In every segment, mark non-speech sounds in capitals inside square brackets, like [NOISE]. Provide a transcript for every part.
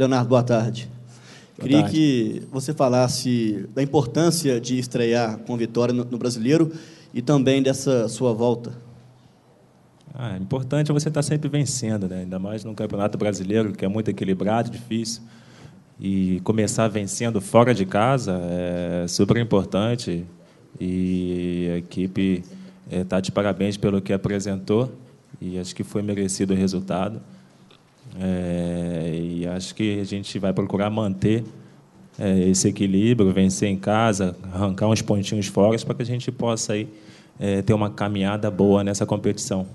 Leonardo, boa tarde. Boa Queria tarde. que você falasse da importância de estrear com vitória no, no Brasileiro e também dessa sua volta. Ah, é importante é você estar tá sempre vencendo, né? ainda mais no Campeonato Brasileiro, que é muito equilibrado, difícil. E começar vencendo fora de casa é super importante. E a equipe está eh, de parabéns pelo que apresentou e acho que foi merecido o resultado. É, e acho que a gente vai procurar manter é, esse equilíbrio, vencer em casa, arrancar uns pontinhos fora para que a gente possa aí, é, ter uma caminhada boa nessa competição.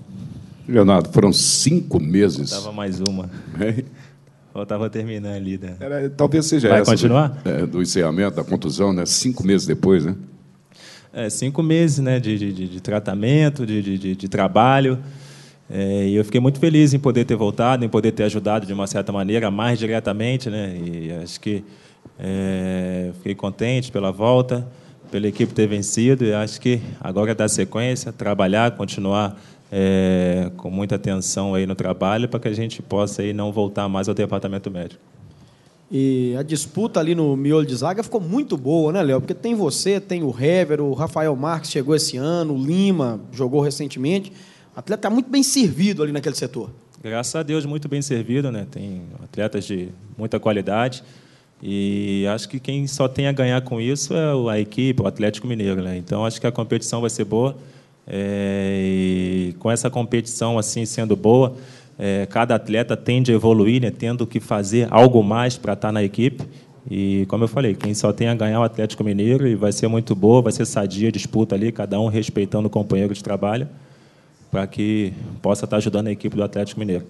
Leonardo, foram cinco meses. Faltava mais uma. Faltava terminar ali. Né? Era, talvez seja Vai essa. Vai continuar? Do, é, do, encerramento, da contusão, né? cinco meses depois, né? É, cinco meses né? de, de, de tratamento, de, de, de trabalho. É, e eu fiquei muito feliz em poder ter voltado, em poder ter ajudado de uma certa maneira, mais diretamente, né? E acho que é, fiquei contente pela volta, pela equipe ter vencido. E acho que agora é dar sequência, trabalhar, continuar é, com muita atenção aí no trabalho para que a gente possa aí não voltar mais ao departamento médico. E a disputa ali no miolo de zaga ficou muito boa, né, Léo? Porque tem você, tem o Hever, o Rafael Marques chegou esse ano, o Lima jogou recentemente. O atleta está muito bem servido ali naquele setor. Graças a Deus, muito bem servido, né? Tem atletas de muita qualidade. E acho que quem só tem a ganhar com isso é a equipe, o Atlético Mineiro, né? Então acho que a competição vai ser boa. É, e com essa competição assim sendo boa, é, cada atleta tende a evoluir, né? Tendo que fazer algo mais para estar tá na equipe. E como eu falei, quem só tem a ganhar é o Atlético Mineiro e vai ser muito boa, vai ser sadia a disputa ali, cada um respeitando o companheiro de trabalho para que possa estar tá ajudando a equipe do Atlético Mineiro.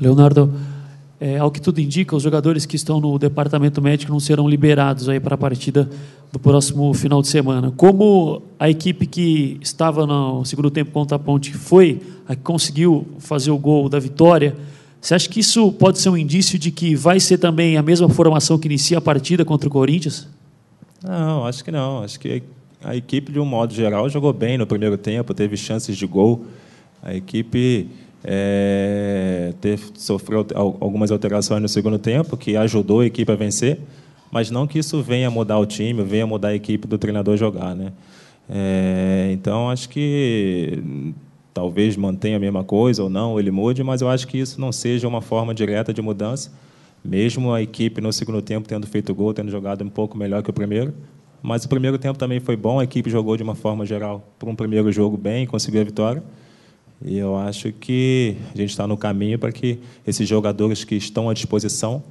Leonardo, é, ao que tudo indica, os jogadores que estão no departamento médico não serão liberados aí para a partida do próximo final de semana. Como a equipe que estava no segundo tempo contra a Ponte foi a que conseguiu fazer o gol da vitória, você acha que isso pode ser um indício de que vai ser também a mesma formação que inicia a partida contra o Corinthians? Não, acho que não. Acho que a equipe, de um modo geral, jogou bem no primeiro tempo, teve chances de gol. A equipe é, teve, sofreu algumas alterações no segundo tempo, que ajudou a equipe a vencer, mas não que isso venha mudar o time, venha mudar a equipe do treinador jogar. Né? É, então, acho que talvez mantenha a mesma coisa ou não, ele mude, mas eu acho que isso não seja uma forma direta de mudança, mesmo a equipe no segundo tempo tendo feito gol, tendo jogado um pouco melhor que o primeiro. Mas o primeiro tempo também foi bom, a equipe jogou de uma forma geral para um primeiro jogo bem, conseguiu a vitória. E eu acho que a gente está no caminho para que esses jogadores que estão à disposição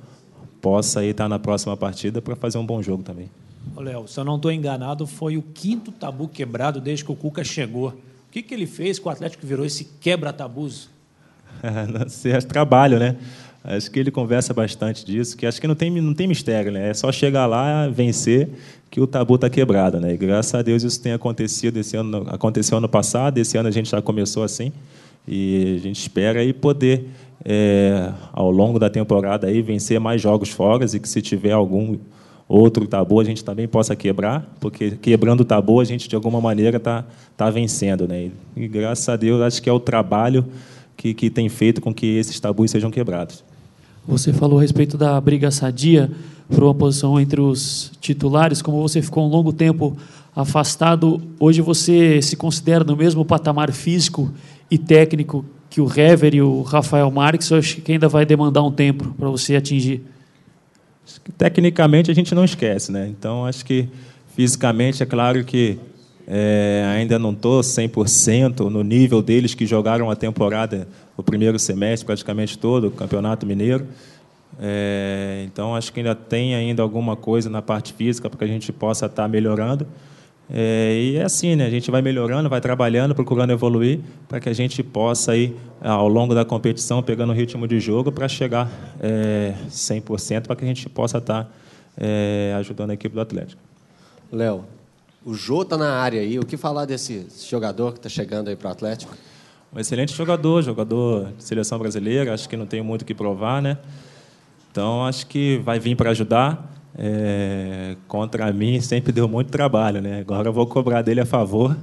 possa estar tá na próxima partida para fazer um bom jogo também. Léo, se eu não estou enganado, foi o quinto tabu quebrado desde que o Cuca chegou. O que, que ele fez que o Atlético virou esse quebra-tabus? [LAUGHS] não é trabalho, né? Acho que ele conversa bastante disso, que acho que não tem, não tem mistério, né? É só chegar lá, vencer, que o tabu está quebrado, né? E graças a Deus isso tem acontecido esse ano, aconteceu ano passado, esse ano a gente já começou assim, e a gente espera aí poder é, ao longo da temporada aí vencer mais jogos fora e que se tiver algum outro tabu a gente também possa quebrar, porque quebrando o tabu a gente de alguma maneira está tá vencendo, né? E graças a Deus acho que é o trabalho que, que tem feito com que esses tabus sejam quebrados. Você falou a respeito da briga sadia por uma posição entre os titulares. Como você ficou um longo tempo afastado, hoje você se considera no mesmo patamar físico e técnico que o Hever e o Rafael Marques? Ou acho que ainda vai demandar um tempo para você atingir. Tecnicamente a gente não esquece, né? Então acho que fisicamente é claro que é, ainda não estou 100% no nível deles que jogaram a temporada, o primeiro semestre praticamente todo, o Campeonato Mineiro. É, então, acho que ainda tem ainda alguma coisa na parte física para que a gente possa estar tá melhorando. É, e é assim, né? a gente vai melhorando, vai trabalhando, procurando evoluir, para que a gente possa, aí, ah, ao longo da competição, pegando o ritmo de jogo para chegar é, 100%, para que a gente possa estar tá, é, ajudando a equipe do Atlético. Léo, o Jô está na área aí. O que falar desse jogador que está chegando aí para o Atlético? Um excelente jogador, jogador de seleção brasileira. Acho que não tem muito o que provar, né? Então, acho que vai vir para ajudar. É, contra mim sempre deu muito trabalho, né? Agora eu vou cobrar dele a favor.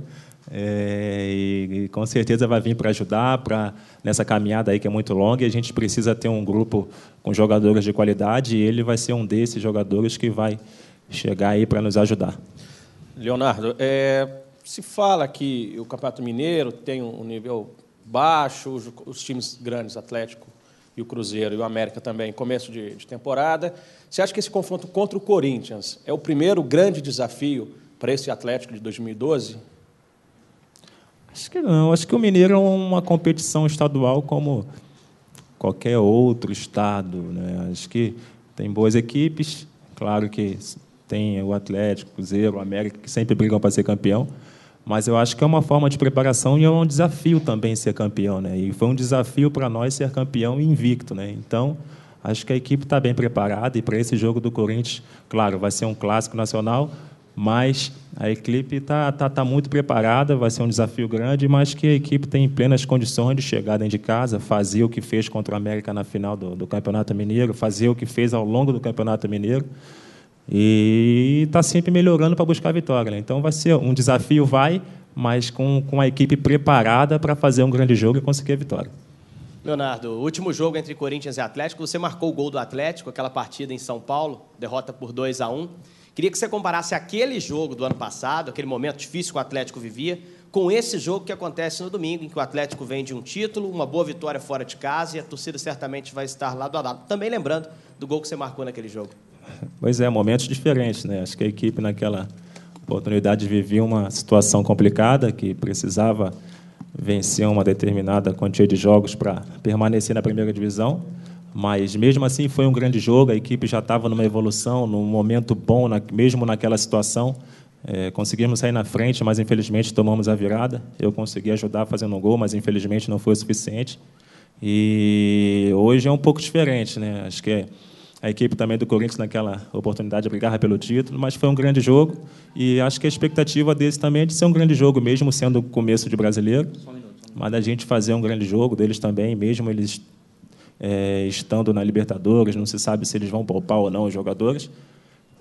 É, e, e, com certeza vai vir para ajudar para nessa caminhada aí que é muito longa e a gente precisa ter um grupo com jogadores de qualidade e ele vai ser um desses jogadores que vai chegar aí para nos ajudar. Leonardo, é, se fala que o Campeonato Mineiro tem um nível baixo, os, os times grandes, Atlético e o Cruzeiro e o América também, começo de, de temporada. Você acha que esse confronto contra o Corinthians é o primeiro grande desafio para esse Atlético de 2012? Acho que não. Acho que o Mineiro é uma competição estadual como qualquer outro estado. Né? Acho que tem boas equipes. Claro que tem o Atlético, o Cruzeiro, o América, que sempre brigam para ser campeão. Mas eu acho que é uma forma de preparação e é um desafio também ser campeão. Né? E foi um desafio para nós ser campeão invicto. Né? Então, acho que a equipe está bem preparada e para esse jogo do Corinthians, claro, vai ser um clássico nacional, mas a equipe está tá, tá, muito preparada, vai ser um desafio grande, mas que a equipe tem plenas condições de chegar dentro de casa, fazer o que fez contra o América na final do, do Campeonato Mineiro, fazer o que fez ao longo do Campeonato Mineiro. E está sempre melhorando para buscar a vitória. Né? Então vai ser um desafio, vai, mas com, com a equipe preparada para fazer um grande jogo e conseguir a vitória. Leonardo, último jogo entre Corinthians e Atlético, você marcou o gol do Atlético, aquela partida em São Paulo, derrota por 2 a 1 Queria que você comparasse aquele jogo do ano passado, aquele momento difícil que o Atlético vivia, com esse jogo que acontece no domingo, em que o Atlético vem de um título, uma boa vitória fora de casa e a torcida certamente vai estar lado a lado. Também lembrando do gol que você marcou naquele jogo. Pois é, momentos diferentes, né? Acho que a equipe naquela oportunidade vivia uma situação complicada que precisava vencer uma determinada quantia de jogos para permanecer na primeira divisão. Mas mesmo assim foi um grande jogo, a equipe já estava numa evolução, num momento bom, mesmo naquela situação. É, conseguimos sair na frente, mas infelizmente tomamos a virada. Eu consegui ajudar fazendo um gol, mas infelizmente não foi o suficiente. E hoje é um pouco diferente, né? Acho que é a equipe também do Corinthians, naquela oportunidade, brigava pelo título, mas foi um grande jogo e acho que a expectativa desse também é de ser um grande jogo, mesmo sendo o começo de brasileiro. Mas a gente fazer um grande jogo deles também, mesmo eles é, estando na Libertadores, não se sabe se eles vão poupar ou não os jogadores.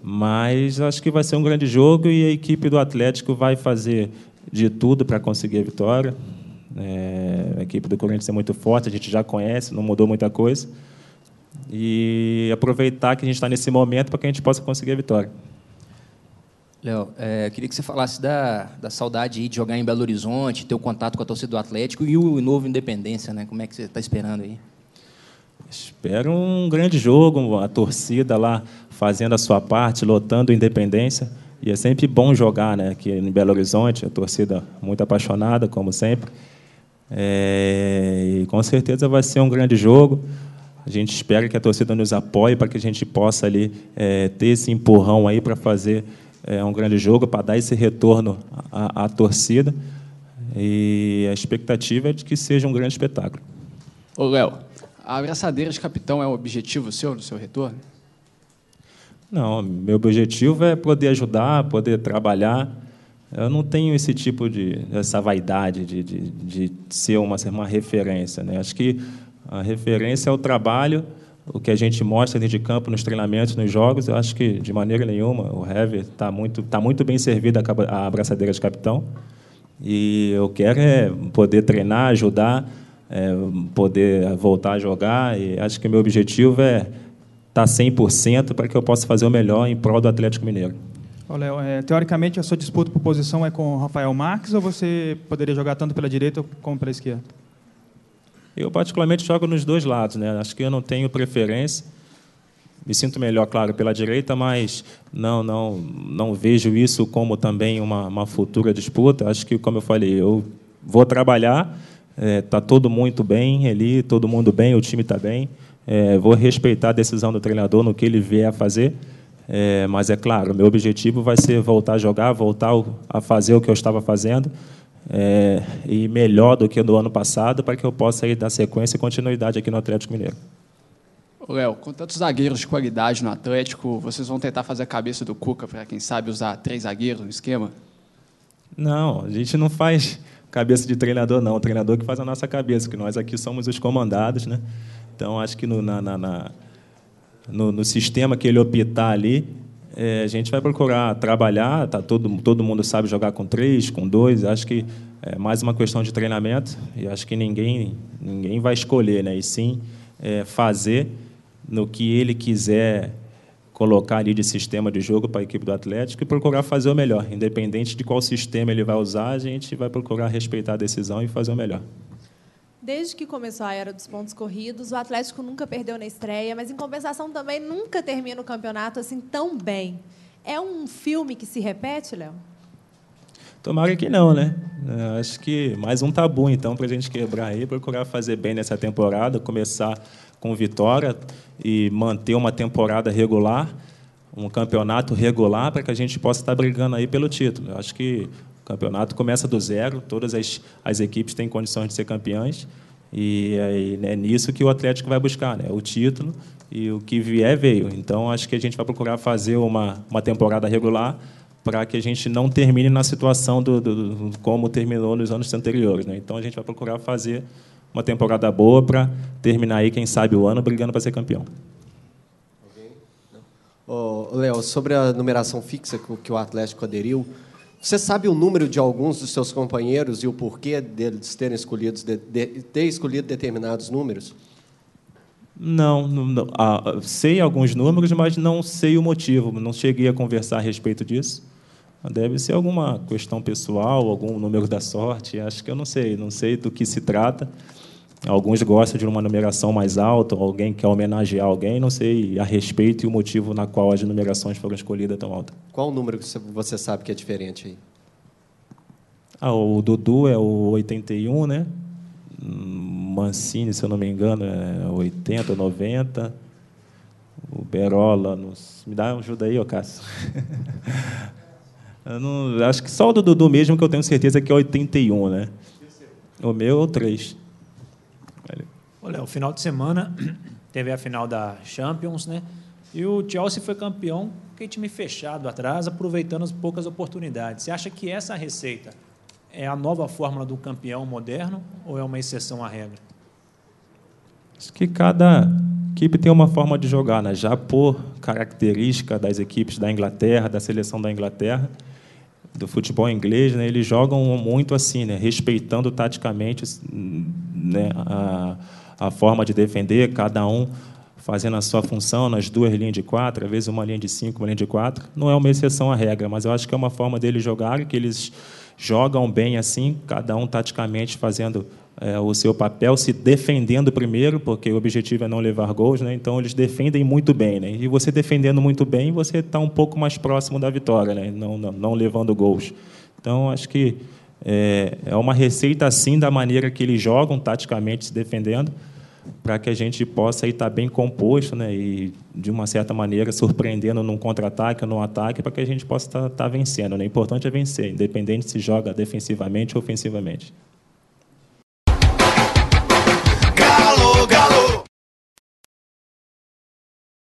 Mas acho que vai ser um grande jogo e a equipe do Atlético vai fazer de tudo para conseguir a vitória. É, a equipe do Corinthians é muito forte, a gente já conhece, não mudou muita coisa e aproveitar que a gente está nesse momento para que a gente possa conseguir a vitória. Léo, é, queria que você falasse da, da saudade de jogar em Belo Horizonte, ter o contato com a torcida do Atlético e o novo Independência, né? Como é que você está esperando aí? Espero um grande jogo, a torcida lá fazendo a sua parte, lotando o Independência. E é sempre bom jogar né, aqui em Belo Horizonte, a torcida muito apaixonada, como sempre. É, e com certeza vai ser um grande jogo. A gente espera que a torcida nos apoie para que a gente possa ali é, ter esse empurrão aí para fazer é, um grande jogo, para dar esse retorno à, à torcida. E a expectativa é de que seja um grande espetáculo. Ô, Léo, a abraçadeira de capitão é o objetivo seu no seu retorno? Não, meu objetivo é poder ajudar, poder trabalhar. Eu não tenho esse tipo de essa vaidade de, de, de ser uma, uma referência. Né? Acho que a referência é o trabalho, o que a gente mostra dentro de campo, nos treinamentos, nos jogos. Eu acho que, de maneira nenhuma, o Hever está muito, tá muito bem servido a abraçadeira de capitão. E eu quero é poder treinar, ajudar, é, poder voltar a jogar. E acho que o meu objetivo é estar 100% para que eu possa fazer o melhor em prol do Atlético Mineiro. Oh, é, teoricamente a sua disputa por posição é com o Rafael Marques ou você poderia jogar tanto pela direita como pela esquerda? Eu, particularmente, jogo nos dois lados. Né? Acho que eu não tenho preferência. Me sinto melhor, claro, pela direita, mas não não não vejo isso como também uma, uma futura disputa. Acho que, como eu falei, eu vou trabalhar. Está é, tá todo muito bem ali, todo mundo bem, o time está bem. É, vou respeitar a decisão do treinador no que ele vier a fazer. É, mas é claro, meu objetivo vai ser voltar a jogar, voltar a fazer o que eu estava fazendo é, e melhor do que do ano passado para que eu possa ir dar sequência e continuidade aqui no Atlético Mineiro. Léo, com tantos zagueiros de qualidade no Atlético, vocês vão tentar fazer a cabeça do Cuca para, quem sabe, usar três zagueiros no esquema? Não, a gente não faz cabeça de treinador, não. O treinador que faz a nossa cabeça, que nós aqui somos os comandados. Né? Então, acho que no, na, na, na no, no sistema que ele optar ali, é, a gente vai procurar trabalhar, tá, todo, todo mundo sabe jogar com três, com dois, acho que é mais uma questão de treinamento, e acho que ninguém, ninguém vai escolher, né? e sim é, fazer no que ele quiser colocar ali de sistema de jogo para a equipe do Atlético e procurar fazer o melhor. Independente de qual sistema ele vai usar, a gente vai procurar respeitar a decisão e fazer o melhor. Desde que começou a era dos pontos corridos, o Atlético nunca perdeu na estreia, mas em compensação também nunca termina o campeonato assim tão bem. É um filme que se repete, Léo? Tomara que não, né? acho que mais um tabu, então, para a gente quebrar aí, procurar fazer bem nessa temporada, começar com vitória e manter uma temporada regular, um campeonato regular, para que a gente possa estar tá brigando aí pelo título. acho que campeonato começa do zero, todas as, as equipes têm condições de ser campeãs. E aí, né, é nisso que o Atlético vai buscar, né? o título e o que vier veio. Então acho que a gente vai procurar fazer uma, uma temporada regular para que a gente não termine na situação do, do, do, como terminou nos anos anteriores. Né? Então a gente vai procurar fazer uma temporada boa para terminar aí, quem sabe, o ano brigando para ser campeão. Oh, Léo, sobre a numeração fixa que o Atlético aderiu, você sabe o número de alguns dos seus companheiros e o porquê deles terem escolhido, de, de, ter escolhido determinados números? Não, não ah, sei alguns números, mas não sei o motivo. Não cheguei a conversar a respeito disso. Ah, deve ser alguma questão pessoal, algum número da sorte. Acho que eu não sei. Não sei do que se trata. Alguns gostam de uma numeração mais alta, alguém quer homenagear alguém, não sei a respeito e o motivo na qual as numerações foram escolhidas tão alta. Qual o número que você sabe que é diferente aí? Ah, o Dudu é o 81, né? Mancini, se eu não me engano, é 80, 90. O Berola, nos... me dá um ajuda aí, ô Cássio. [LAUGHS] não... Acho que só o Dudu mesmo que eu tenho certeza que é 81, né? O meu é o 3. Olha, o final de semana [CLEARS THROAT] teve a final da Champions, né? E o Chelsea foi campeão com time fechado atrás, aproveitando as poucas oportunidades. Você acha que essa receita é a nova fórmula do campeão moderno ou é uma exceção à regra? Acho que cada equipe tem uma forma de jogar, né? Já por característica das equipes da Inglaterra, da seleção da Inglaterra, do futebol inglês, né? Eles jogam muito assim, né? Respeitando taticamente hum, né, a, a forma de defender, cada um fazendo a sua função nas duas linhas de quatro, às vezes uma linha de cinco, uma linha de quatro. Não é uma exceção à regra, mas eu acho que é uma forma deles jogarem, que eles jogam bem assim, cada um taticamente fazendo é, o seu papel, se defendendo primeiro, porque o objetivo é não levar gols, né? então eles defendem muito bem. Né? E você defendendo muito bem, você está um pouco mais próximo da vitória, né? não, não, não levando gols. Então, acho que é, é uma receita assim da maneira que eles jogam, taticamente se defendendo, para que a gente possa estar tá bem composto né, e, de uma certa maneira, surpreendendo num contra-ataque ou num ataque, para que a gente possa estar, tá, tá vencendo. Né? O importante é vencer, independente se joga defensivamente ou ofensivamente.